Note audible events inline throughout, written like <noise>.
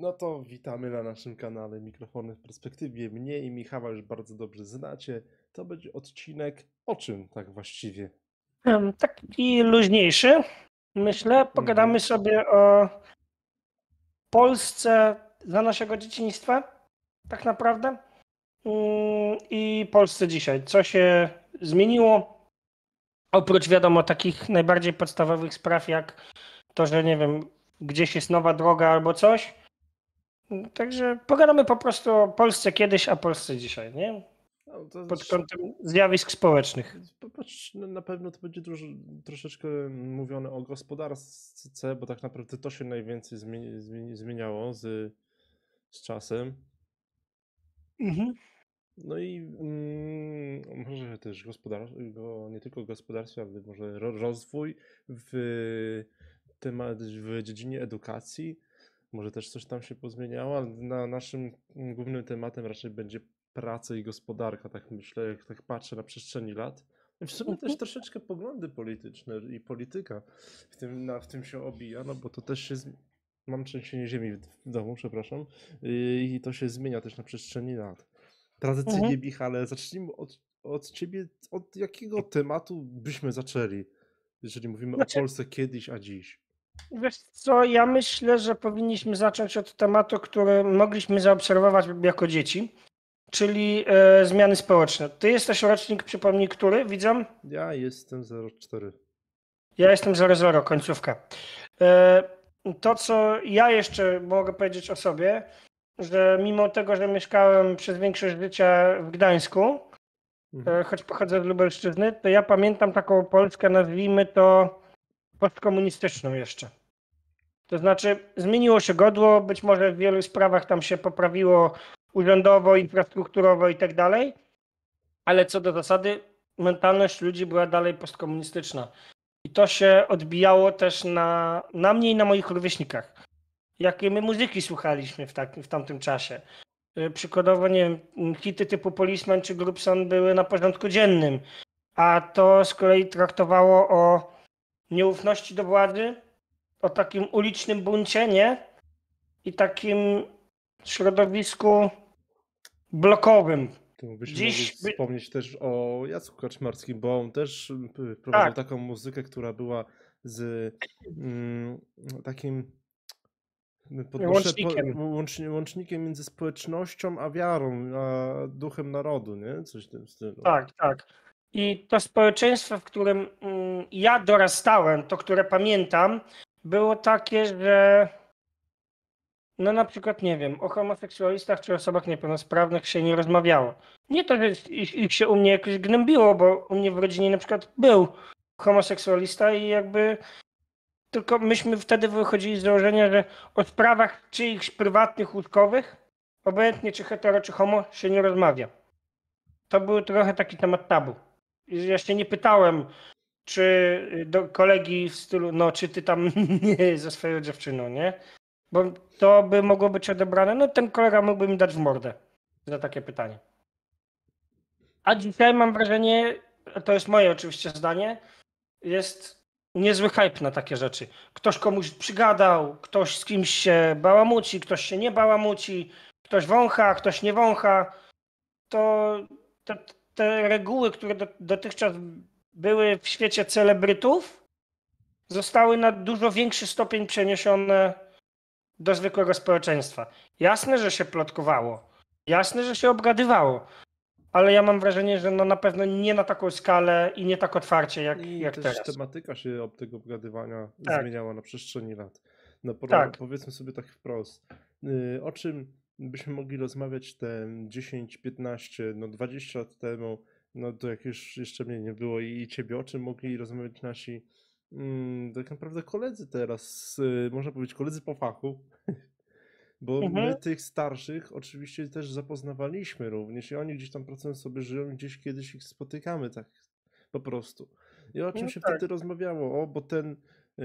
No to witamy na naszym kanale Mikrofony w Perspektywie. Mnie i Michała już bardzo dobrze znacie. To będzie odcinek o czym tak właściwie? Taki luźniejszy. Myślę, mhm. pogadamy sobie o Polsce za naszego dzieciństwa, tak naprawdę, mm, i Polsce dzisiaj. Co się zmieniło? Oprócz wiadomo takich najbardziej podstawowych spraw, jak to, że nie wiem, gdzieś jest nowa droga albo coś, Także pogadamy po prostu o Polsce kiedyś, a Polsce dzisiaj, nie? No, Pod kątem zjawisk społecznych. Popatrz, na pewno to będzie dużo, troszeczkę mówione o gospodarce, bo tak naprawdę to się najwięcej zmieni, zmieniało z, z czasem. Mhm. No i mm, może też gospodarstwo, nie tylko gospodarstwo, ale może rozwój w, w dziedzinie edukacji może też coś tam się pozmieniało, ale na naszym głównym tematem raczej będzie praca i gospodarka, tak myślę, jak tak patrzę na przestrzeni lat. w sumie też mhm. troszeczkę poglądy polityczne i polityka w tym, na, w tym się obija, no bo to też się. Mam trzęsienie ziemi w, w domu, przepraszam, yy, i to się zmienia też na przestrzeni lat. Tradycyjnie, mhm. Michale, zacznijmy od, od ciebie, od jakiego tematu byśmy zaczęli, jeżeli mówimy znaczy... o Polsce kiedyś, a dziś? Wiesz co, ja myślę, że powinniśmy zacząć od tematu, który mogliśmy zaobserwować jako dzieci, czyli e, zmiany społeczne. Ty jesteś rocznik, przypomnij, który widzę? Ja jestem 04. Ja jestem 00, końcówka. E, to, co ja jeszcze mogę powiedzieć o sobie, że mimo tego, że mieszkałem przez większość życia w Gdańsku, e, mhm. e, choć pochodzę z Lubelszczyzny, to ja pamiętam taką Polskę, nazwijmy to postkomunistyczną jeszcze. To znaczy, zmieniło się godło, być może w wielu sprawach tam się poprawiło urzędowo, infrastrukturowo i tak dalej, ale co do zasady, mentalność ludzi była dalej postkomunistyczna. I to się odbijało też na, na mnie i na moich rówieśnikach. Jakie my muzyki słuchaliśmy w, tak, w tamtym czasie. Y, przykładowo, nie wiem, hity typu Policeman czy Grubson były na porządku dziennym, a to z kolei traktowało o nieufności do władzy, o takim ulicznym buncie, nie? I takim środowisku blokowym. To byśmy Dziś... mogli wspomnieć też o Jacku Kaczmarskim, bo on też y, prowadził tak. taką muzykę, która była z mm, takim y, łącznikiem. Po, łącz, łącznikiem między społecznością a wiarą, a duchem narodu, nie? Coś w tym stylu. Tak, tak. I to społeczeństwo, w którym mm, ja dorastałem, to które pamiętam, było takie, że no na przykład, nie wiem, o homoseksualistach czy osobach niepełnosprawnych się nie rozmawiało. Nie to, że ich, się u mnie jakoś gnębiło, bo u mnie w rodzinie na przykład był homoseksualista i jakby tylko myśmy wtedy wychodzili z założenia, że o sprawach czyichś prywatnych, łódkowych, obojętnie czy hetero, czy homo, się nie rozmawia. To był trochę taki temat tabu ja się nie pytałem, czy y, do kolegi w stylu, no czy ty tam <laughs> nie ze swoją dziewczyną, nie? Bo to by mogło być odebrane, no ten kolega mógłby mi dać w mordę za takie pytanie. A dzisiaj mam wrażenie, to jest moje oczywiście zdanie, jest niezły hype na takie rzeczy. Ktoś komuś przygadał, ktoś z kimś się bałamuci, ktoś się nie bałamuci, ktoś wącha, ktoś nie wącha. To, to te reguły, które do, dotychczas były w świecie celebrytów, zostały na dużo większy stopień przeniesione do zwykłego społeczeństwa. Jasne, że się plotkowało, jasne, że się obgadywało, ale ja mam wrażenie, że no na pewno nie na taką skalę i nie tak otwarcie jak, I jak też teraz. tematyka się od tego obgadywania tak. zmieniała na przestrzeni lat. No tak. powiedzmy sobie tak wprost. Y, o czym byśmy mogli rozmawiać te 10, 15, no 20 lat temu, no to jak już jeszcze mnie nie było i, ciebie, o czym mogli rozmawiać nasi mm, tak naprawdę koledzy teraz, y, można powiedzieć koledzy po fachu, <laughs> bo mhm. my tych starszych oczywiście też zapoznawaliśmy również i oni gdzieś tam procent sobie żyją, gdzieś kiedyś ich spotykamy tak po prostu. I o czym no się tak. wtedy rozmawiało? O, bo ten, yy,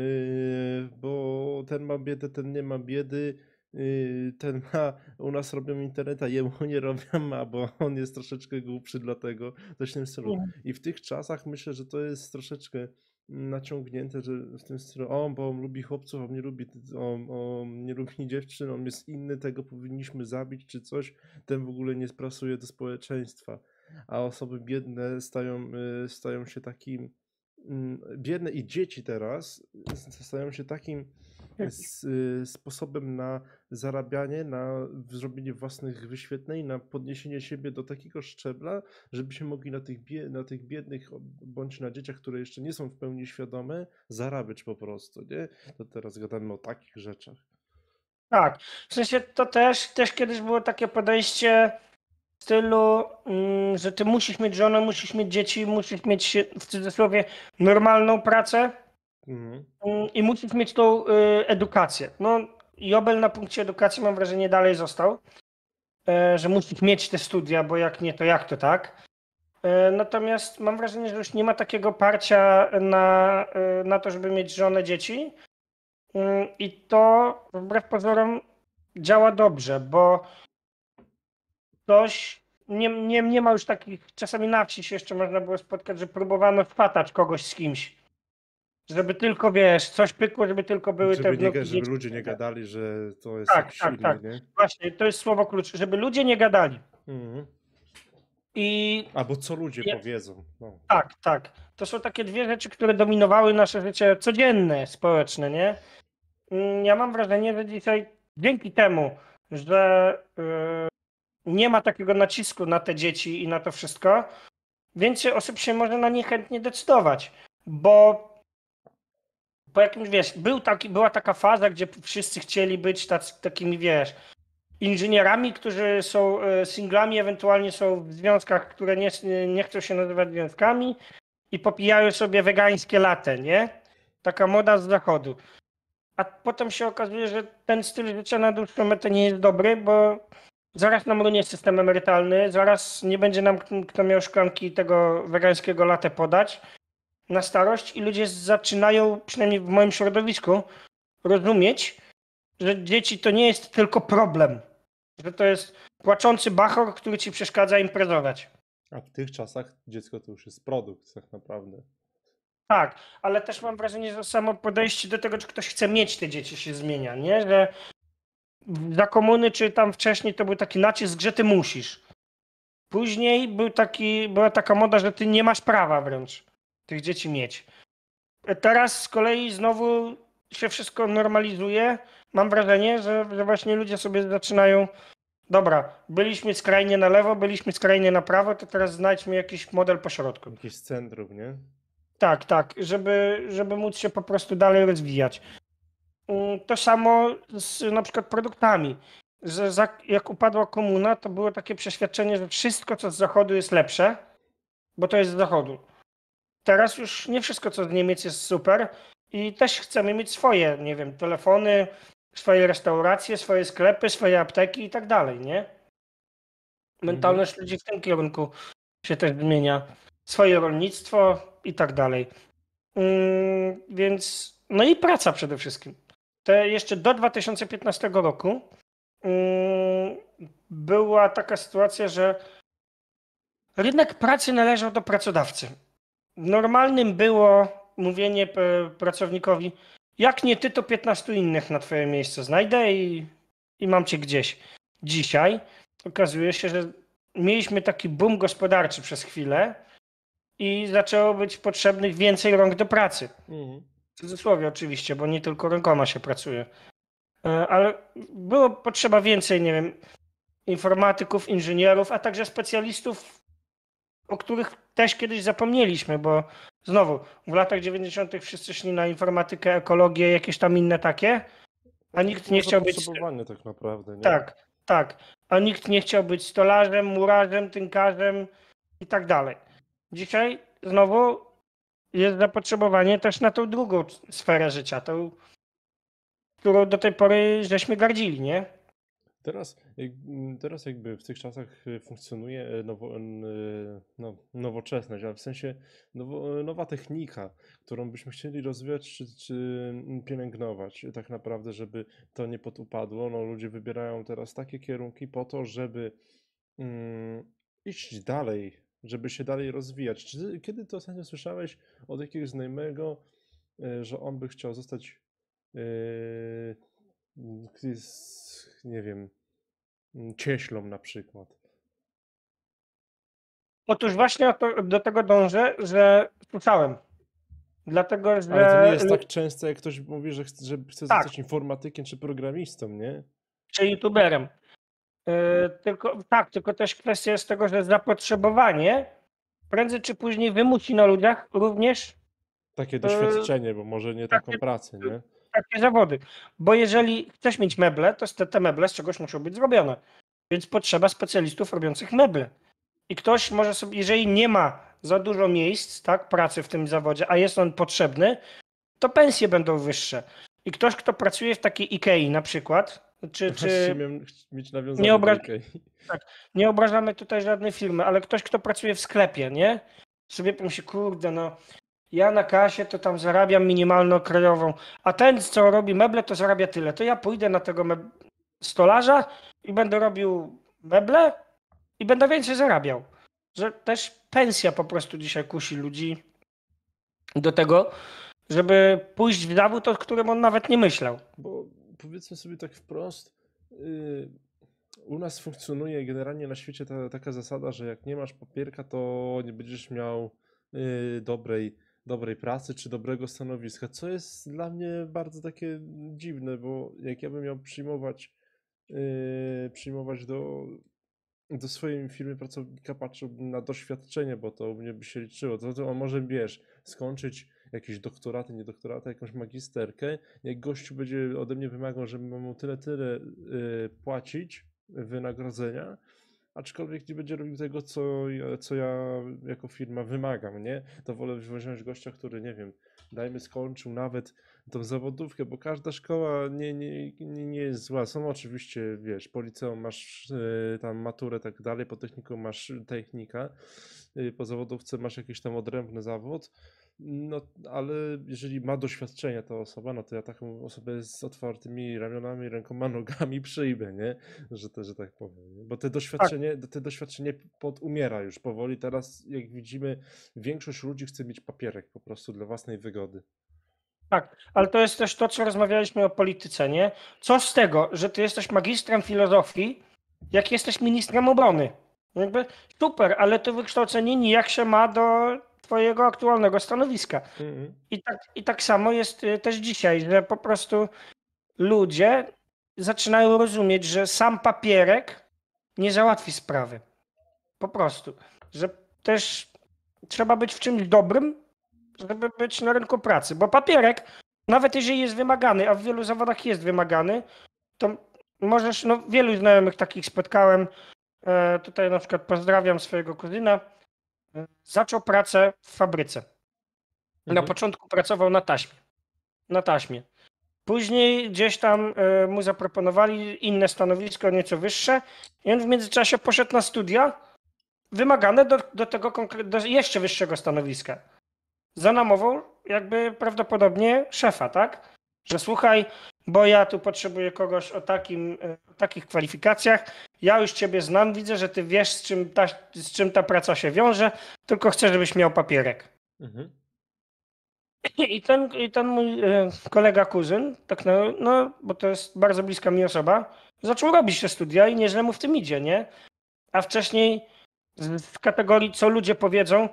bo ten ma biedę, ten nie ma biedy, Y, ten ma, u nas robią interneta, jemu nie robią, ma, bo on jest troszeczkę głupszy dlatego, coś w tym stylu. I w tych czasach myślę, że to jest troszeczkę naciągnięte, że w tym stylu, o, bo on lubi chłopców, on nie lubi, on, on nie lubi dziewczyn, on jest inny, tego powinniśmy zabić, czy coś, ten w ogóle nie sprasuje do społeczeństwa. A osoby biedne stają, y, stają się takim, mm, biedne i dzieci teraz stają się takim tak. z, y, sposobem na zarabianie, na zrobienie własnych wyświetleń, na podniesienie siebie do takiego szczebla, żebyśmy mogli na tych, bie, na tych biednych bądź na dzieciach, które jeszcze nie są w pełni świadome, zarabiać po prostu, nie? To teraz gadamy o takich rzeczach. Tak, w sensie to też, też kiedyś było takie podejście w stylu, mm, że ty musisz mieć żonę, musisz mieć dzieci, musisz mieć w cudzysłowie normalną pracę, Mhm. I musisz mieć tą y, edukację. No, Jobel na punkcie edukacji mam wrażenie dalej został, y, że musisz mieć te studia, bo jak nie, to jak to tak? Y, natomiast mam wrażenie, że już nie ma takiego parcia na, na to, żeby mieć żonę, dzieci. I to wbrew pozorom działa dobrze, bo ktoś nie, nie, nie ma już takich. Czasami na wsi się jeszcze można było spotkać, że próbowano wpatać kogoś z kimś. Żeby tylko, wiesz, coś pykło, żeby tylko były żeby te bloki. Nie, żeby ludzie nie gadali, że to jest tak, tak, silny, tak. Nie? Właśnie, to jest słowo klucz, żeby ludzie nie gadali. Mhm. I... Albo co ludzie powiedzą. No. Tak, tak. To są takie dwie rzeczy, które dominowały nasze życie codzienne, społeczne, nie? Mm, ja mam wrażenie, że dzisiaj dzięki temu, że yy, nie ma takiego nacisku na te dzieci i na to wszystko, więcej osób się może na nie chętnie decydować, bo po jakimś, wiesz, był taki, była taka faza, gdzie wszyscy chcieli być tacy, takimi, wiesz, inżynierami, którzy są e, singlami, ewentualnie są w związkach, które nie, nie chcą się nazywać związkami i popijają sobie wegańskie late, nie? Taka moda z zachodu. A potem się okazuje, że ten styl życia na dłuższą metę nie jest dobry, bo zaraz nam runie system emerytalny, zaraz nie będzie nam kto miał szklanki tego wegańskiego latę podać na starość i ludzie zaczynają, przynajmniej w moim środowisku, rozumieć, że dzieci to nie jest tylko problem. Że to jest płaczący bachor, który ci przeszkadza imprezować. A w tych czasach dziecko to już jest produkt tak naprawdę. Tak, ale też mam wrażenie, że samo podejście do tego, czy ktoś chce mieć te dzieci się zmienia, nie? Że za komuny, czy tam wcześniej to był taki nacisk, że ty musisz. Później był taki, była taka moda, że ty nie masz prawa wręcz tych dzieci mieć. E, teraz z kolei znowu się wszystko normalizuje. Mam wrażenie, że, że właśnie ludzie sobie zaczynają. Dobra, byliśmy skrajnie na lewo, byliśmy skrajnie na prawo, to teraz znajdźmy jakiś model pośrodku. Jakiś centrum, nie? Tak, tak, żeby, żeby móc się po prostu dalej rozwijać. Mm, to samo z na przykład produktami. Że za, jak upadła komuna, to było takie przeświadczenie, że wszystko, co z zachodu jest lepsze, bo to jest z zachodu teraz już nie wszystko co do Niemiec jest super i też chcemy mieć swoje, nie wiem, telefony, swoje restauracje, swoje sklepy, swoje apteki i tak dalej, nie? Mentalność mhm. ludzi w tym kierunku się też zmienia. Swoje rolnictwo i tak dalej. Mm, więc, no i praca przede wszystkim. Te jeszcze do 2015 roku mm, była taka sytuacja, że rynek pracy należał do pracodawcy normalnym było mówienie e, pracownikowi, jak nie ty, to 15 innych na twoje miejsce znajdę i, i mam cię gdzieś. Dzisiaj okazuje się, że mieliśmy taki boom gospodarczy przez chwilę i zaczęło być potrzebnych więcej rąk do pracy. Mhm. W cudzysłowie oczywiście, bo nie tylko rękoma się pracuje. E, ale było potrzeba więcej, nie wiem, informatyków, inżynierów, a także specjalistów o których też kiedyś zapomnieliśmy, bo znowu w latach 90. wszyscy szli na informatykę, ekologię, jakieś tam inne takie, a nikt nie chciał być. tak naprawdę. Nie? Tak, tak. A nikt nie chciał być stolarzem, murarzem, tynkarzem i tak dalej. Dzisiaj znowu jest zapotrzebowanie też na tą drugą sferę życia, tą, którą do tej pory żeśmy gardzili, nie? Teraz, mm, teraz jakby w tych czasach y, funkcjonuje y, nowo, y, no, nowoczesność, ale w sensie nowo, nowa technika, którą byśmy chcieli rozwijać czy, czy, mm, pielęgnować tak naprawdę, żeby to nie podupadło. No, ludzie wybierają teraz takie kierunki po to, żeby mm, iść dalej, żeby się dalej rozwijać. Czy, kiedy to ostatnio słyszałeś od jakiegoś znajomego, że on by chciał zostać yy, nie wiem, mm, cieślą na przykład? Otóż właśnie do tego dążę, że słyszałem. Dlatego, że. Ale to nie jest tak często, jak ktoś mówi, że chce, że chce tak. zostać informatykiem czy programistą, nie? Czy youtuberem. Yy, tylko, tak, tylko też kwestia jest tego, że zapotrzebowanie prędzej czy później wymusi na ludziach również. Takie e, doświadczenie, yy, bo może nie taką pracę, nie? takie zawody. Bo jeżeli chcesz mieć meble, to te meble z czegoś muszą być zrobione. Więc potrzeba specjalistów robiących meble. I ktoś może sobie, jeżeli nie ma za dużo miejsc, tak, pracy w tym zawodzie, a jest on potrzebny, to pensje będą wyższe. I ktoś, kto pracuje w takiej Ikei na przykład, czy, no czy... mieć nie, obra... tak, nie obrażamy tutaj żadnej firmy, ale ktoś, kto pracuje w sklepie, nie? Sobie pomyśli, kurde, no ja na kasie to tam zarabiam minimalną krajową, a ten, co robi meble, to zarabia tyle. To ja pójdę na tego meb... stolarza i będę robił meble i będę więcej zarabiał. Że też pensja po prostu dzisiaj kusi ludzi do tego, żeby pójść w zawód, o którym on nawet nie myślał. Bo powiedzmy sobie tak wprost, yy, u nas funkcjonuje generalnie na świecie ta, taka zasada, że jak nie masz papierka, to nie będziesz miał yy, dobrej dobrej pracy czy dobrego stanowiska, co jest dla mnie bardzo takie dziwne, bo jak ja bym miał przyjmować, yy, przyjmować do, do swojej firmy pracownika, patrzyłbym na doświadczenie, bo to u mnie by się liczyło. To, to może, wiesz, skończyć jakieś doktoraty, nie doktoraty, jakąś magisterkę, jak gościu będzie ode mnie wymagał, żebym mu tyle, tyle yy, płacić wynagrodzenia, aczkolwiek nie będzie robił tego, co, co ja jako firma wymagam, nie? To wolę wziąć gościa, który, nie wiem, dajmy skończył nawet tą zawodówkę, bo każda szkoła nie, nie, nie, nie jest zła. Są oczywiście, wiesz, po liceum masz y, tam maturę, tak dalej, po techniku masz technika, y, po zawodówce masz jakiś tam odrębny zawód, no, ale jeżeli ma doświadczenie ta osoba, no to ja taką osobę z otwartymi ramionami, rękoma, nogami <laughs> przyjmę, nie? Że, te, że tak powiem. Nie? Bo te tak. doświadczenie, tak. te doświadczenie podumiera już powoli. Teraz, jak widzimy, większość ludzi chce mieć papierek po prostu dla własnej wygody. Tak, ale to jest też to, co rozmawialiśmy o polityce, nie? Co z tego, że ty jesteś magistrem filozofii, jak jesteś ministrem obrony? Jakby super, ale to wykształcenie nijak się ma do twojego aktualnego stanowiska. Mhm. I, tak, I tak samo jest y, też dzisiaj, że po prostu ludzie zaczynają rozumieć, że sam papierek nie załatwi sprawy. Po prostu. Że też trzeba być w czymś dobrym, żeby być na rynku pracy, bo papierek, nawet jeżeli jest wymagany, a w wielu zawodach jest wymagany, to możesz, no wielu znajomych takich spotkałem, e, tutaj na przykład pozdrawiam swojego kuzyna, zaczął pracę w fabryce. Na mhm. początku pracował na taśmie. Na taśmie. Później gdzieś tam e, mu zaproponowali inne stanowisko, nieco wyższe, i on w międzyczasie poszedł na studia wymagane do, do tego do jeszcze wyższego stanowiska. Za namową, jakby prawdopodobnie szefa, tak? Że słuchaj, bo ja tu potrzebuję kogoś o, takim, e, o takich kwalifikacjach. Ja już ciebie znam, widzę, że ty wiesz, z czym ta, z czym ta praca się wiąże, tylko chcę, żebyś miał papierek. Mhm. I ten, I ten mój e, kolega kuzyn, tak no, no, bo to jest bardzo bliska mi osoba, zaczął robić te studia i nieźle mu w tym idzie, nie? A wcześniej w kategorii co ludzie powiedzą,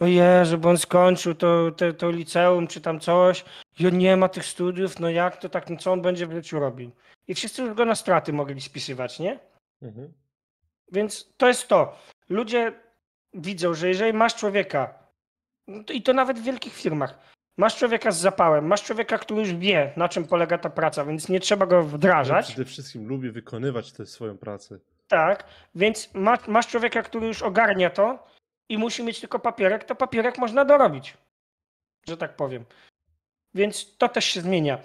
o Jezu, bo on skończył to, to, to liceum czy tam coś i on nie ma tych studiów, no jak to tak, no co on będzie w życiu robił? I wszyscy już go na straty mogli spisywać, nie? Mhm. Więc to jest to. Ludzie widzą, że jeżeli masz człowieka, no to, i to nawet w wielkich firmach, masz człowieka z zapałem, masz człowieka, który już wie, na czym polega ta praca, więc nie trzeba go wdrażać. Ja przede wszystkim lubię wykonywać tę swoją pracę. Tak, więc masz człowieka, który już ogarnia to, i musi mieć tylko papierek, to papierek można dorobić, że tak powiem. Więc to też się zmienia.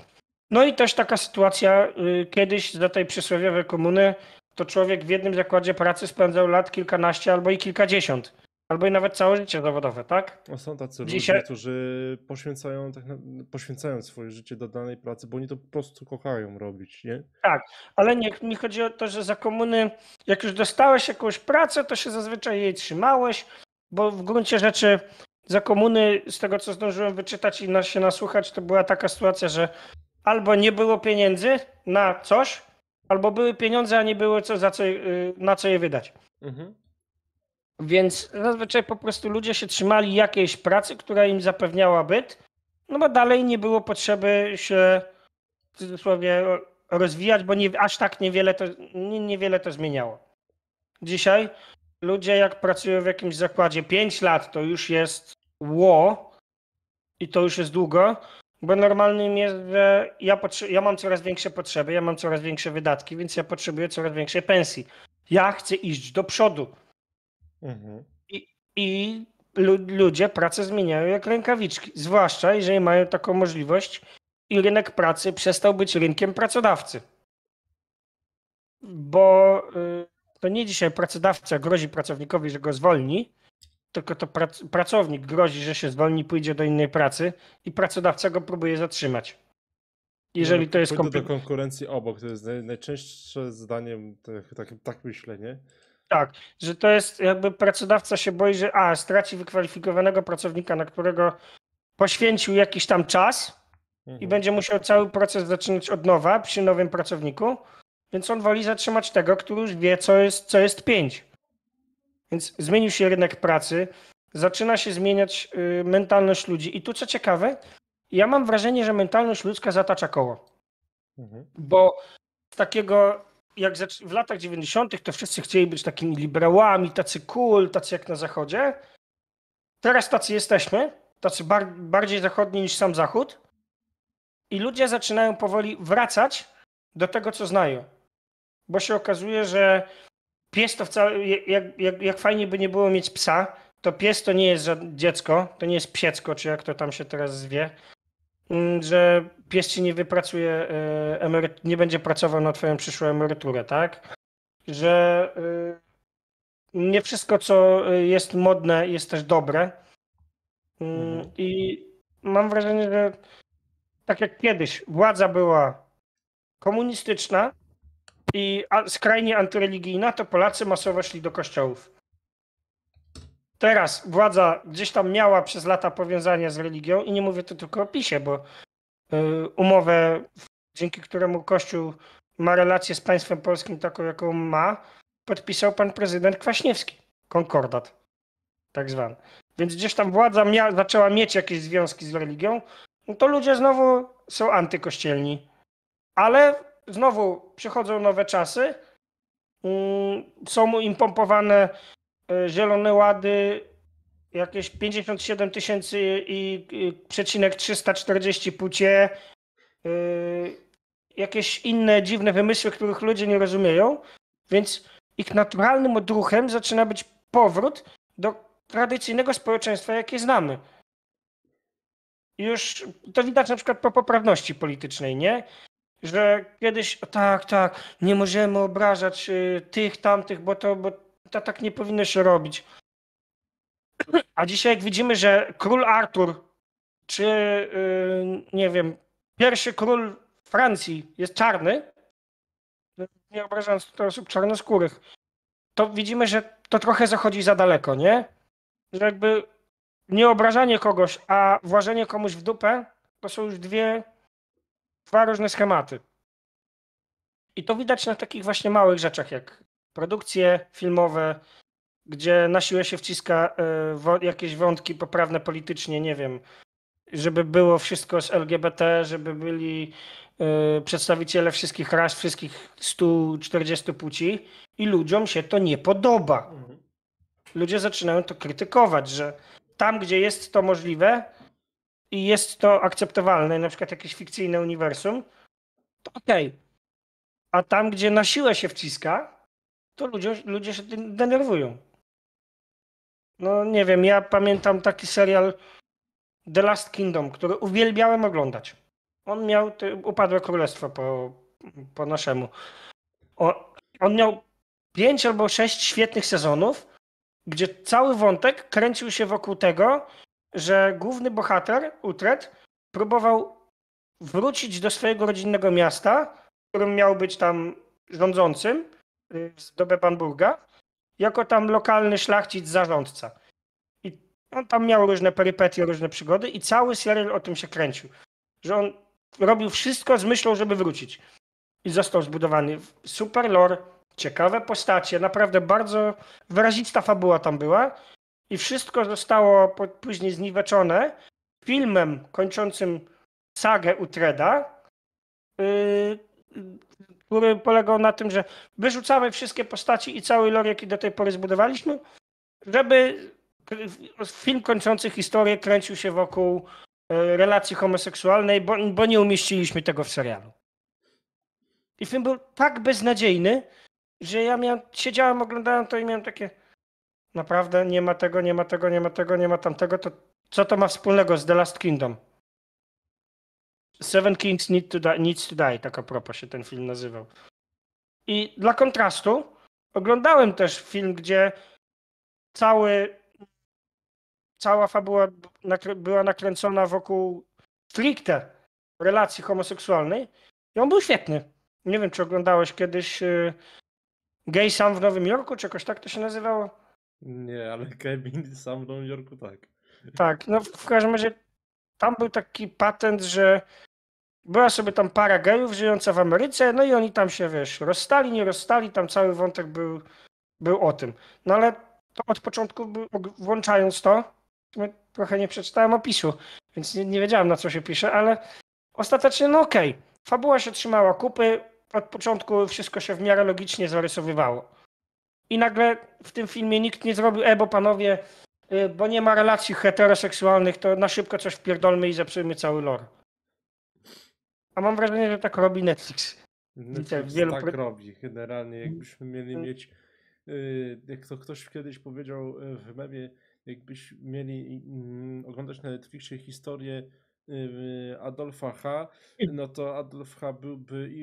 No i też taka sytuacja, y, kiedyś za tej przysłowiowej komuny, to człowiek w jednym zakładzie pracy spędzał lat kilkanaście albo i kilkadziesiąt. Albo i nawet całe życie zawodowe, tak? No są tacy Dzisiaj... ludzie, którzy poświęcają, tak poświęcają swoje życie do danej pracy, bo oni to po prostu kochają robić, nie? Tak, ale nie, mi chodzi o to, że za komuny, jak już dostałeś jakąś pracę, to się zazwyczaj jej trzymałeś, bo w gruncie rzeczy za komuny, z tego co zdążyłem wyczytać i nas się nasłuchać, to była taka sytuacja, że albo nie było pieniędzy na coś, albo były pieniądze, a nie było co, za co, y, na co je wydać. Mhm. Więc zazwyczaj po prostu ludzie się trzymali jakiejś pracy, która im zapewniała byt, no bo dalej nie było potrzeby się w cudzysłowie rozwijać, bo nie, aż tak niewiele to, nie, niewiele to zmieniało. Dzisiaj ludzie jak pracują w jakimś zakładzie 5 lat, to już jest ło i to już jest długo, bo normalnym jest, że ja, ja mam coraz większe potrzeby, ja mam coraz większe wydatki, więc ja potrzebuję coraz większej pensji. Ja chcę iść do przodu. Mhm. I, i ludzie pracę zmieniają jak rękawiczki, zwłaszcza jeżeli mają taką możliwość i rynek pracy przestał być rynkiem pracodawcy. Bo y, to nie dzisiaj pracodawca grozi pracownikowi, że go zwolni, tylko to prac pracownik grozi, że się zwolni, pójdzie do innej pracy i pracodawca go próbuje zatrzymać. Jeżeli no, to jest kompletnie. do konkurencji obok, to jest najczęstsze zdaniem, tak, tak myślę, nie? Tak, że to jest jakby pracodawca się boi, że a, straci wykwalifikowanego pracownika, na którego poświęcił jakiś tam czas mhm. i będzie musiał cały proces zaczynać od nowa przy nowym pracowniku, więc on woli zatrzymać tego, który już wie, co jest, co jest pięć. Więc zmienił się rynek pracy, zaczyna się zmieniać y, mentalność ludzi. I tu co ciekawe, ja mam wrażenie, że mentalność ludzka zatacza koło. Mhm. Bo z takiego, jak w latach 90., to wszyscy chcieli być takimi liberałami, tacy cool, tacy jak na zachodzie. Teraz tacy jesteśmy, tacy bar bardziej zachodni niż sam zachód. I ludzie zaczynają powoli wracać do tego, co znają bo się okazuje, że pies to wcale, jak, jak, jak fajnie by nie było mieć psa, to pies to nie jest dziecko, to nie jest psiecko, czy jak to tam się teraz zwie, mm, że pies ci nie wypracuje, e, nie będzie pracował na twoją przyszłą emeryturę, tak? Że e, nie wszystko, co e, jest modne, jest też dobre. Mm, mhm. I mam wrażenie, że tak jak kiedyś władza była komunistyczna, i skrajnie antyreligijna, to Polacy masowo szli do kościołów. Teraz władza gdzieś tam miała przez lata powiązania z religią i nie mówię tu tylko o PiSie, bo y, umowę, dzięki któremu Kościół ma relację z państwem polskim taką, jaką ma, podpisał pan prezydent Kwaśniewski. Konkordat, tak zwany. Więc gdzieś tam władza mia- zaczęła mieć jakieś związki z religią, no to ludzie znowu są antykościelni. Ale znowu przychodzą nowe czasy, mm, są im pompowane e, zielone łady, jakieś 57 tysięcy i przecinek 340 płcie, e, jakieś inne dziwne wymysły, których ludzie nie rozumieją, więc ich naturalnym odruchem zaczyna być powrót do tradycyjnego społeczeństwa, jakie znamy. Już to widać na przykład po poprawności politycznej, nie? że kiedyś, tak, tak, nie możemy obrażać y, tych, tamtych, bo to, bo to tak nie powinno się robić. A dzisiaj, jak widzimy, że król Artur, czy y, nie wiem, pierwszy król Francji jest czarny, nie obrażając osób czarnoskórych, to widzimy, że to trochę zachodzi za daleko, nie? Że jakby nie obrażanie kogoś, a włażenie komuś w dupę to są już dwie dwa różne schematy. I to widać na takich właśnie małych rzeczach, jak produkcje filmowe, gdzie na siłę się wciska e, jakieś wątki poprawne politycznie, nie wiem, żeby było wszystko z LGBT, żeby byli e, przedstawiciele wszystkich ras, wszystkich 140 płci i ludziom się to nie podoba. Mhm. Ludzie zaczynają to krytykować, że tam, gdzie jest to możliwe, i jest to akceptowalne, na przykład jakieś fikcyjne uniwersum, to okej. Okay. A tam, gdzie na siłę się wciska, to ludzie, ludzie się denerwują. No nie wiem, ja pamiętam taki serial The Last Kingdom, który uwielbiałem oglądać. On miał upadłe królestwo po, po naszemu. on miał pięć albo sześć świetnych sezonów, gdzie cały wątek kręcił się wokół tego, że główny bohater, Utrecht, próbował wrócić do swojego rodzinnego miasta, którym miał być tam rządzącym z y, doby Bamburga, jako tam lokalny szlachcic zarządca. I on tam miał różne perypetie, różne przygody i cały serial o tym się kręcił. Że on robił wszystko z myślą, żeby wrócić. I został zbudowany super lore, ciekawe postacie, naprawdę bardzo wyrazista fabuła tam była i wszystko zostało później zniweczone filmem kończącym sagę Utreda, y, który polegał na tym, że wyrzucamy wszystkie postaci i cały lore, jaki do tej pory zbudowaliśmy, żeby film kończący historię kręcił się wokół y, relacji homoseksualnej, bo, bo nie umieściliśmy tego w serialu. I film był tak beznadziejny, że ja miałem, siedziałem, oglądałem to i miałem takie naprawdę nie ma tego, nie ma tego, nie ma tego, nie ma tamtego, to co to ma wspólnego z The Last Kingdom? Seven Kings Need to Die, Needs to Die, taka propa się ten film nazywał. I dla kontrastu oglądałem też film, gdzie cały, cała fabuła była nakręcona wokół stricte relacji homoseksualnej i on był świetny. Nie wiem, czy oglądałeś kiedyś y, Gay Sam w Nowym Jorku, czy jakoś tak to się nazywało? Nie, ale <laughs> Kevin sam w Nowym Jorku tak. Tak, no w każdym razie tam był taki patent, że była sobie tam para gejów żyjąca w Ameryce, no i oni tam się, wiesz, rozstali, nie rozstali, tam cały wątek był, był o tym. No ale to od początku, włączając to, trochę nie przeczytałem opisu, więc nie, nie wiedziałem na co się pisze, ale ostatecznie no okej, okay. fabuła się trzymała kupy, od początku wszystko się w miarę logicznie zarysowywało i nagle w tym filmie nikt nie zrobił, e bo panowie, y, bo nie ma relacji heteroseksualnych, to na szybko coś wpierdolmy i zepsujmy cały lore. A mam wrażenie, że tak robi Netflix. Netflix tak wielu... tak robi. Generalnie jakbyśmy mieli mm. mieć, y, jak to ktoś kiedyś powiedział y, w memie, jakbyśmy mieli mm, oglądać na Netflixie historię Y, Adolfa H, no to Adolf H byłby i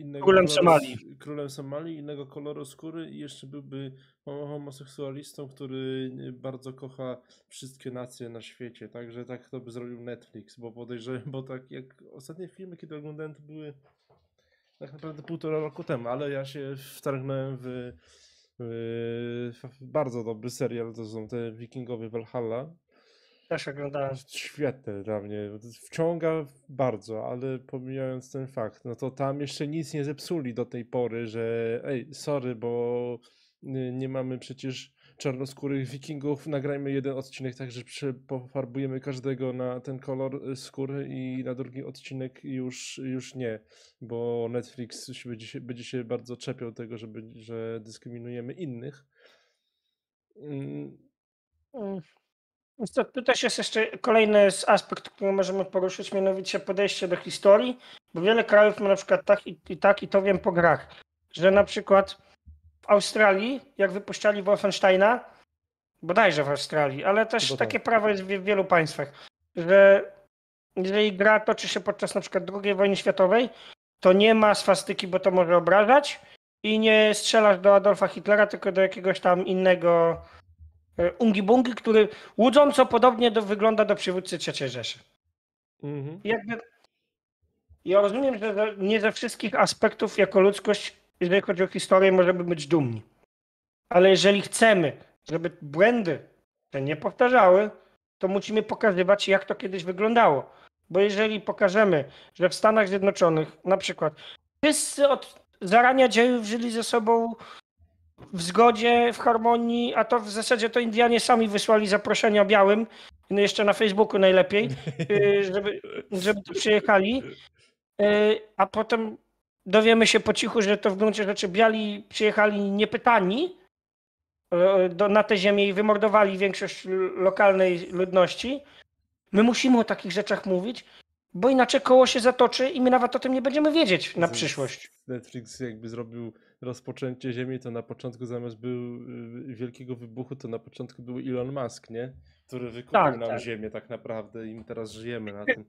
innego królem, koloru, Somalii. królem Somalii, innego koloru skóry i jeszcze byłby homoseksualistą, który bardzo kocha wszystkie nacje na świecie. Także tak to by zrobił Netflix, bo podejrzewam, bo tak jak ostatnie filmy, kiedy oglądałem, to były tak naprawdę półtora roku temu, ale ja się wtargnąłem w, w bardzo dobry serial, to są te Wikingowie Valhalla też oglądałem. Świetne dla mnie. Wciąga bardzo, ale pomijając ten fakt, no to tam jeszcze nic nie zepsuli do tej pory, że ej, sorry, bo y, nie mamy przecież czarnoskórych wikingów, nagrajmy jeden odcinek tak, że pofarbujemy każdego na ten kolor skóry i na drugi odcinek już, już nie, bo Netflix będzie się, będzie się bardzo czepiał tego, żeby, że dyskryminujemy innych. Mm. mm tu też jest jeszcze kolejny aspekt, który możemy poruszyć, mianowicie podejście do historii, bo wiele krajów ma na przykład tak i, i tak, i to wiem po grach, że na przykład w Australii, jak wypuszczali Wolfensteina, bodajże w Australii, ale też Bo tak. takie prawo jest w, w wielu państwach, że jeżeli gra toczy się podczas na przykład II wojny światowej, to nie ma swastyki, bo to może obrażać i nie strzelasz do Adolfa Hitlera, tylko do jakiegoś tam innego E, Ungibungi, który łudząco podobnie do, wygląda do przywódcy III Rzeszy. Mhm. Jakby, ja rozumiem, że nie ze wszystkich aspektów jako ludzkość, jeżeli chodzi o historię, możemy być dumni. Ale jeżeli chcemy, żeby błędy się nie powtarzały, to musimy pokazywać, jak to kiedyś wyglądało. Bo jeżeli pokażemy, że w Stanach Zjednoczonych na przykład wszyscy od zarania dziejów żyli ze sobą w zgodzie, w harmonii, a to w zasadzie to Indianie sami wysłali zaproszenia białym, no jeszcze na Facebooku najlepiej, <laughs> y, żeby, żeby tu przyjechali. Y, a potem dowiemy się po cichu, że to w gruncie rzeczy biali przyjechali niepytani y, do, na tę ziemię i wymordowali większość lokalnej ludności. My musimy o takich rzeczach mówić, bo inaczej koło się zatoczy i my nawet o tym nie będziemy wiedzieć na przyszłość. Netflix jakby zrobił rozpoczęcie Ziemi, to na początku zamiast był y, wielkiego wybuchu, to na początku był Elon Musk, nie? Który wykupił tak, nam tak. Ziemię tak naprawdę i my teraz żyjemy na tym.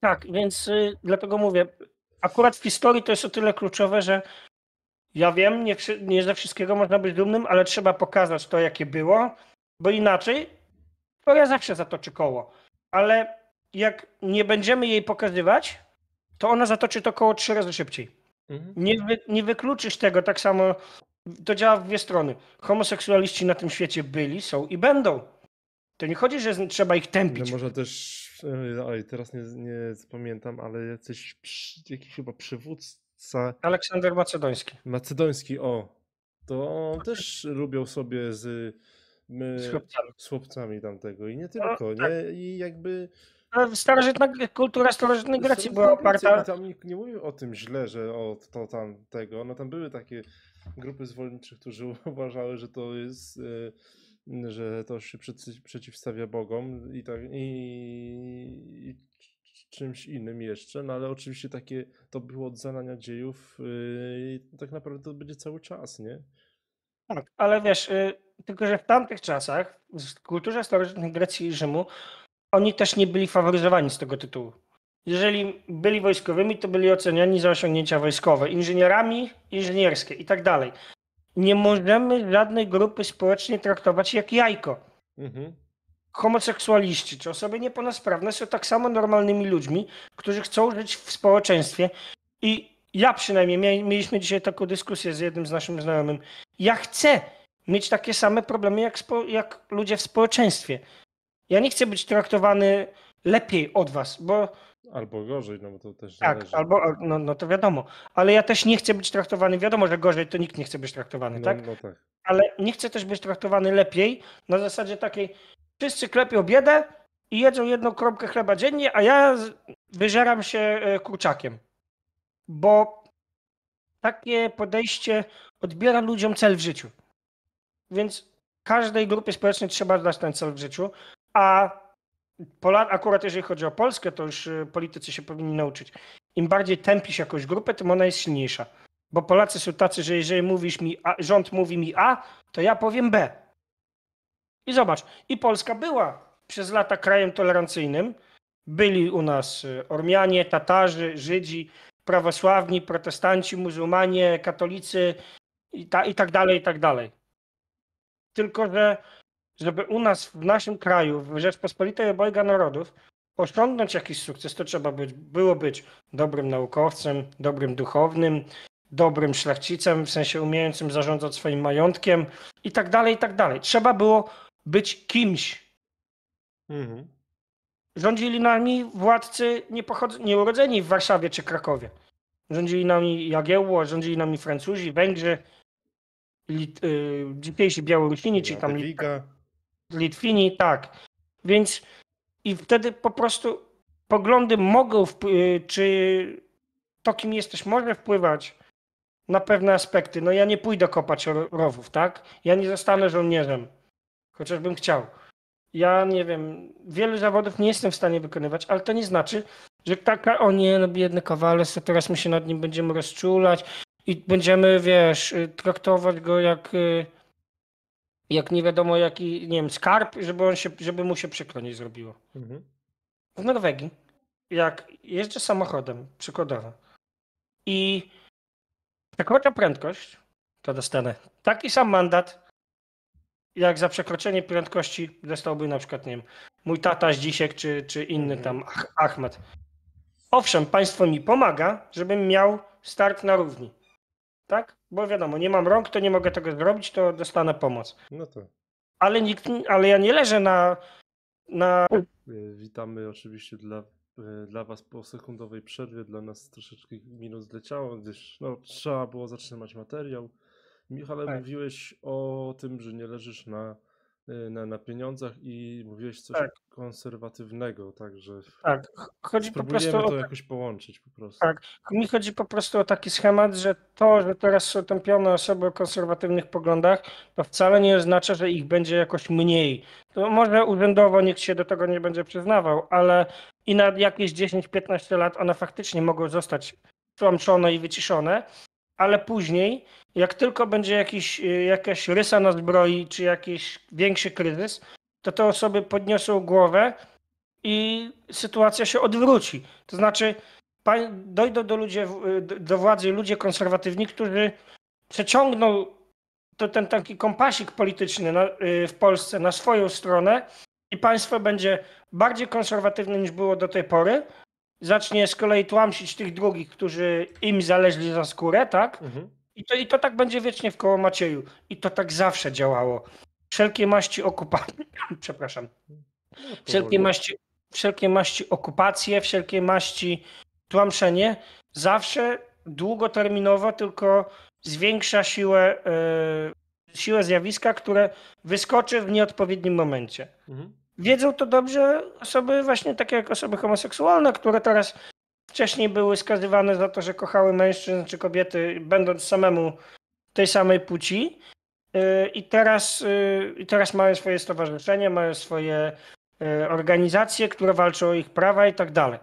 Tak, więc y, dlatego mówię, akurat w historii to jest o tyle kluczowe, że ja wiem, nie, nie ze wszystkiego można być dumnym, ale trzeba pokazać to, jakie było, bo inaczej to ja zawsze zatoczy koło. Ale jak nie będziemy jej pokazywać, to ona zatoczy to koło trzy razy szybciej. Mhm. Nie, wy, nie wykluczysz tego tak samo. To działa w dwie strony. Homoseksualiści na tym świecie byli, są i będą. To nie chodzi, że trzeba ich tępić. No może też, e, oj, teraz nie, nie zapamiętam, ale jacyś, jakiś chyba przywódca. Aleksander Macedoński. Macedoński, o. To też lubią sobie z, my, z chłopcami. z chłopcami tamtego i nie tylko, no, tak. nie? I jakby starożytna kultura starożytnej Grecji była oparta. Tam nikt nie mówił o tym źle, że o to tam tego. No tam były takie grupy zwolenniczych, którzy <laughs> uważały, że to jest. E, że to się przeciwstawia Bogom i tak i, i czymś innym jeszcze, no ale oczywiście takie to było od zalania dziejów e, i tak naprawdę to będzie cały czas, nie? Tak, ale wiesz, e, tylko że w tamtych czasach w kulturze starożytnej Grecji i Rzymu oni też nie byli faworyzowani z tego tytułu. Jeżeli byli wojskowymi, to byli oceniani za osiągnięcia wojskowe, inżynierami, inżynierskie i tak dalej. Nie możemy żadnej grupy społecznej traktować jak jajko. Mhm. Homoseksualiści czy osoby niepełnosprawne są tak samo normalnymi ludźmi, którzy chcą żyć w społeczeństwie. I ja przynajmniej mieliśmy dzisiaj taką dyskusję z jednym z naszym znajomym. Ja chcę mieć takie same problemy jak, jak ludzie w społeczeństwie. Ja nie chcę być traktowany lepiej od was, bo. Albo gorzej, no bo to też. Tak, albo, no, no to wiadomo. Ale ja też nie chcę być traktowany. Wiadomo, że gorzej to nikt nie chce być traktowany, no, tak? No tak. Ale nie chcę też być traktowany lepiej na zasadzie takiej, wszyscy klepią biedę i jedzą jedną kropkę chleba dziennie, a ja wyżeram się e, kurczakiem. Bo takie podejście odbiera ludziom cel w życiu. Więc każdej grupie społecznej trzeba dać ten cel w życiu. A pola akurat jeżeli chodzi o Polskę, to już y, politycy się powinni nauczyć. Im bardziej tępisz jakąś grupę, tym ona jest silniejsza. Bo Polacy są tacy, że jeżeli mówisz mi, a, rząd mówi mi A, to ja powiem B. I zobacz, i Polska była przez lata krajem tolerancyjnym. Byli u nas y, Ormianie, Tatarzy, Żydzi, prawosławni, protestanci, muzułmanie, katolicy i, ta, i tak dalej, i tak dalej. Tylko, że żeby u nas, w naszym kraju, w Rzeczpospolitej Obojga Narodów, osiągnąć jakiś sukces, to trzeba być, było być dobrym naukowcem, dobrym duchownym, dobrym szlachcicem, w sensie umiejącym zarządzać swoim majątkiem i tak dalej, i tak dalej. Trzeba było być kimś. Mhm. Rządzili nami władcy nieurodzeni w Warszawie czy Krakowie. Rządzili nami Jagiełło, rządzili nami Francuzi, Węgrzy, lit, y, dzisiejsi Białorusini, czy tam Litwa. Litwini, tak. Więc i wtedy po prostu poglądy mogą, y, czy to, kim jesteś, może wpływać na pewne aspekty. No ja nie pójdę kopać rowów, tak? Ja nie zostanę żołnierzem, chociażbym chciał. Ja nie wiem, wielu zawodów nie jestem w stanie wykonywać, ale to nie znaczy, że taka, o nie, no biedny kawalec, to teraz my się nad nim będziemy rozczulać i będziemy, wiesz, y, traktować go jak y, jak nie wiadomo jaki, nie wiem, skarb, żeby, on się, żeby mu się przykro nie zrobiło. Mhm. W Norwegii, jak jeżdżę samochodem, przykładowo, i przekroczę prędkość, to dostanę taki sam mandat, jak za przekroczenie prędkości dostałby na przykład, nie wiem, mój tata Zdzisiek czy, czy inny tam mhm. Ach Achmed. Owszem, państwo mi pomaga, żebym miał start na równi. Tak? Bo wiadomo, nie mam rąk, to nie mogę tego zrobić, to dostanę pomoc. No to. Ale nikt, ale ja nie leżę na. na... E, witamy oczywiście dla, e, dla Was po sekundowej przerwie. Dla nas troszeczkę minut zleciało, gdyż no, trzeba było zatrzymać materiał. Michale, tak. mówiłeś o tym, że nie leżysz na Y, na, na pieniądzach i mówiłeś coś tak. konserwatywnego, także. Tak, chodzi po prostu. to o... Tak jakoś połączyć po prostu. Tak, mi chodzi po prostu o taki schemat, że to, że teraz są tępione osoby o konserwatywnych poglądach, to wcale nie oznacza, że ich będzie jakoś mniej. To może urzędowo nikt się do tego nie będzie przyznawał, ale i na jakieś 10-15 lat one faktycznie mogą zostać tłamczone i wyciszone, ale później, jak tylko będzie jakiś, y, jakaś rysa na zbroi, czy jakiś większy kryzys, to te osoby podniosą głowę i sytuacja się odwróci. To znaczy, dojdą do, ludzi, y, do władzy ludzie konserwatywni, którzy przeciągną to ten taki kompasik polityczny na, y, w Polsce na swoją stronę i państwo będzie bardziej konserwatywne niż było do tej pory, zacznie z kolei tłamsić tych drugich, którzy im zaleźli za skórę, tak? Mhm. I, to, I to tak będzie wiecznie w koło Macieju. I to tak zawsze działało. Wszelkie maści okupacji, <clears throat> przepraszam, no, wszelkie maści, wszelkie maści okupacje, wszelkie maści tłamszenie, zawsze długoterminowo tylko zwiększa siłę, yy, siłę zjawiska, które wyskoczy w nieodpowiednim momencie. Mhm. Wiedzą to dobrze osoby właśnie takie jak osoby homoseksualne, które teraz wcześniej były skazywane za to, że kochały mężczyzn czy kobiety, będąc samemu tej samej płci. Y, I teraz, y, I teraz mają swoje stowarzyszenie, mają swoje y, organizacje, które walczą o ich prawa i tak dalej.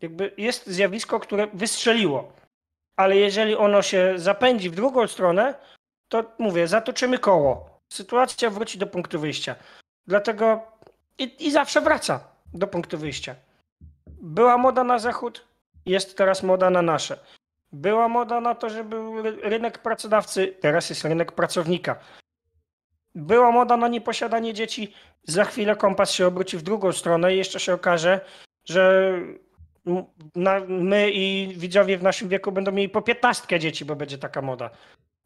Jakby jest zjawisko, które wystrzeliło, ale jeżeli ono się zapędzi w drugą stronę, to mówię, zatoczymy koło. Sytuacja wróci do punktu wyjścia. Dlatego i, i zawsze wraca do punktu wyjścia. Była moda na zachód, jest teraz moda na nasze. Była moda na to, żeby był rynek pracodawcy, teraz jest rynek pracownika. Była moda na nieposiadanie dzieci, za chwilę kompas się obróci w drugą stronę i jeszcze się okaże, że my i widzowie w naszym wieku będą mieli po piętnastkę dzieci, bo będzie taka moda.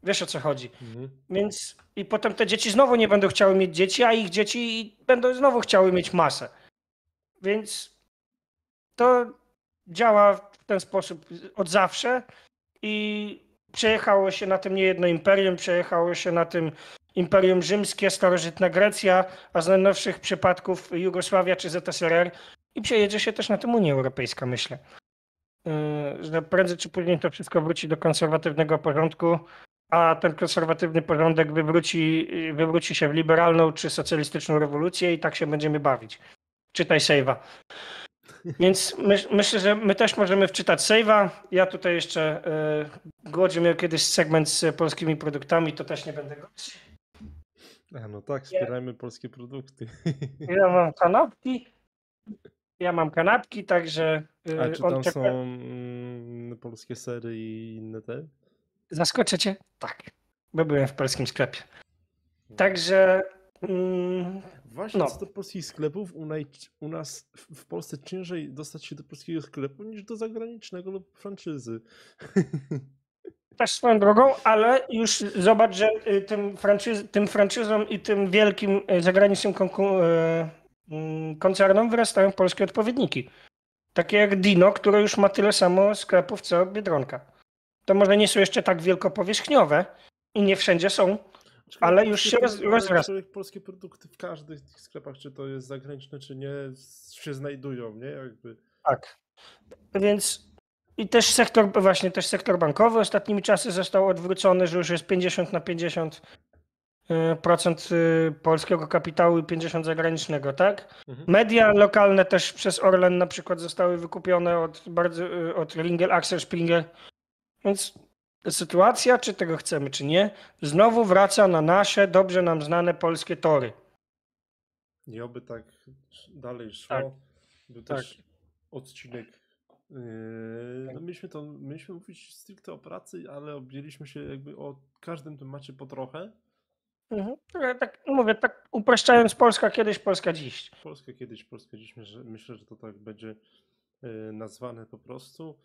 Wiesz o co chodzi. Mhm. Więc i potem te dzieci znowu nie będą chciały mieć dzieci, a ich dzieci będą znowu chciały mieć masę. Więc to działa w ten sposób od zawsze i przejechało się na tym nie jedno imperium, przejechało się na tym Imperium Rzymskie, starożytna Grecja, a z najnowszych przypadków Jugosławia czy ZSRR i przejedzie się też na tym Unia Europejska, myślę. Yy, że prędzej czy później to wszystko wróci do konserwatywnego porządku a ten konserwatywny porządek wywróci, wywróci się w liberalną czy socjalistyczną rewolucję i tak się będziemy bawić. Czytaj sejwa. Więc my, myślę, że my też możemy wczytać sejwa. Ja tutaj jeszcze y, miał kiedyś segment z polskimi produktami, to też nie będę go. A no tak, wspierajmy ja, polskie produkty. Ja mam kanapki. Ja mam kanapki, także. Y, A czy tam czeka... są mm, polskie sery i inne te? Zaskoczę cię? Tak. Bo byłem w polskim sklepie. Także. Mm, Właśnie no. co do polskich sklepów, u, naj, u nas w, Polsce ciężej dostać się do polskiego sklepu niż do zagranicznego lub franczyzy. <laughs> Też swoją drogą, ale już zobacz, że y, tym, franczyz, tym franczyzom i tym wielkim y, zagranicznym y, mm, koncernom wyrastają polskie odpowiedniki. Takie jak Dino, które już ma tyle samo sklepów co Biedronka to może nie są jeszcze tak wielkopowierzchniowe i nie wszędzie są, ale już się rozrasta. Polskie produkty w każdych tych sklepach, czy to jest zagraniczne, czy nie, się znajdują, nie? Jakby. Tak. Więc i też sektor, właśnie też sektor bankowy ostatnimi czasy został odwrócony, że już jest 50 na 50 y, procent y, polskiego kapitału i 50 zagranicznego, tak? Mhm. Media lokalne też przez Orlen na przykład zostały wykupione od, bardzo, y, od Ringel, Axel Springer, więc sytuacja, czy tego chcemy, czy nie, znowu wraca na nasze, dobrze nam znane polskie tory. I oby tak dalej szło. Tak. Był tak. też odcinek. Myśmy tak. no mieliśmy, to, mieliśmy mówić stricte o pracy, ale objęliśmy się jakby o każdym temacie po trochę. Mhm. tak mówię, tak upraszczając Polska kiedyś, Polska dziś. Polska kiedyś, Polska dziś. Myślę, że to tak będzie Y, nazwane po prostu.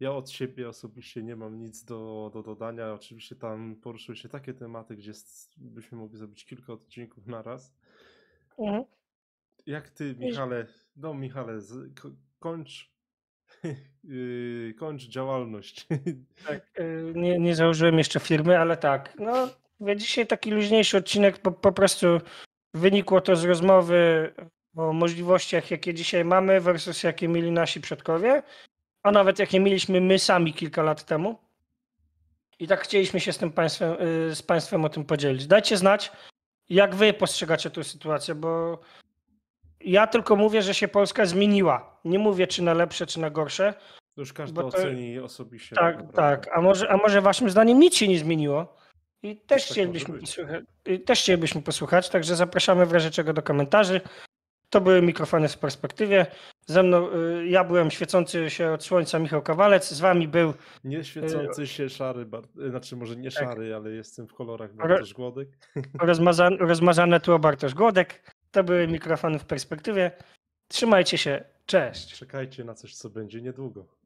Ja od siebie osobiście nie mam nic do, do dodania. Oczywiście tam poruszyły się takie tematy, gdzie byśmy mogli zrobić kilka odcinków na raz. Mhm. Jak ty, Michale, no Michale, z, kończ <laughs> y, kończ działalność. <laughs> Tak, y, nie, nie założyłem jeszcze firmy, ale tak. No, dzisiaj taki luźniejszy odcinek, po, po prostu wynikło to z rozmowy o możliwościach, jakie dzisiaj mamy, versus jakie mieli nasi przodkowie, a nawet jakie mieliśmy my sami kilka lat temu. I tak chcieliśmy się z tym państwem, y, z państwem o tym podzielić. Dajcie znać, jak wy postrzegacie tę sytuację, bo ja tylko mówię, że się Polska zmieniła. Nie mówię, czy na lepsze, czy na gorsze. Już każdy to... oceni osobiście. Tak, tak, naprawdę. tak. A może, a może waszym zdaniem nic się nie zmieniło? I też, tak chcielibyśmy posłuchać, też chcielibyśmy posłuchać, także zapraszamy w razie czego do komentarzy. To były mikrofony z perspektywie. Ze mną y, ja byłem świecący się od słońca Michał Kawalec, z wami był. Nie świecący się szary, bar... Y, znaczy może nie tak. szary, ale jestem w kolorach Bartosz Głodek. Rozmazan, <laughs> rozmazane tło Bartosz Głodek. To były mikrofony w perspektywie. Trzymajcie się, cześć. Czekajcie na coś, co będzie niedługo.